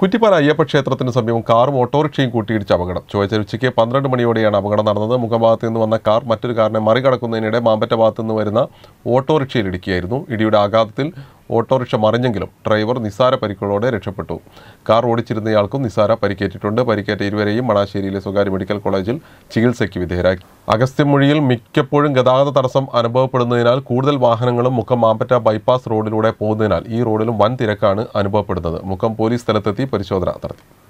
കുറ്റിപ്പാല അയ്യപ്പ ക്ഷേത്രത്തിന് സമീപം കാറും ഓട്ടോറിക്ഷയും കൂട്ടിയിടിച്ച അപകടം ചൊവ്വാഴ്ച ഉച്ചയ്ക്ക് പന്ത്രണ്ട് മണിയോടെയാണ് അപകടം നടന്നത് മുഖഭാഗത്ത് നിന്ന് വന്ന കാർ മറ്റൊരു കാറിനെ മറികടക്കുന്നതിനിടെ മാമ്പറ്റ ഭാഗത്തു നിന്ന് വരുന്ന ഓട്ടോറിക്ഷയിൽ ഇടിക്കുകയായിരുന്നു ഇടിയുടെ ആഘാതത്തിൽ ഓട്ടോറിക്ഷ മറിഞ്ഞെങ്കിലും ഡ്രൈവർ നിസാര പരിക്കുകളോടെ രക്ഷപ്പെട്ടു കാർ ഓടിച്ചിരുന്നയാൾക്കും നിസാര പരിക്കേറ്റിട്ടുണ്ട് പരിക്കേറ്റ ഇരുവരെയും മണാശ്ശേരിയിലെ സ്വകാര്യ മെഡിക്കൽ കോളേജിൽ ചികിത്സയ്ക്ക് വിധേയരാക്കി അഗസ്ത്യമൊഴിയിൽ മിക്കപ്പോഴും ഗതാഗത തടസ്സം അനുഭവപ്പെടുന്നതിനാൽ കൂടുതൽ വാഹനങ്ങളും മുഖം മാമ്പറ്റ ബൈപ്പാസ് റോഡിലൂടെ പോകുന്നതിനാൽ ഈ റോഡിലും വൻ തിരക്കാണ് അനുഭവപ്പെടുന്നത് മുഖം പോലീസ് സ്ഥലത്തെത്തി പരിശോധന നടത്തി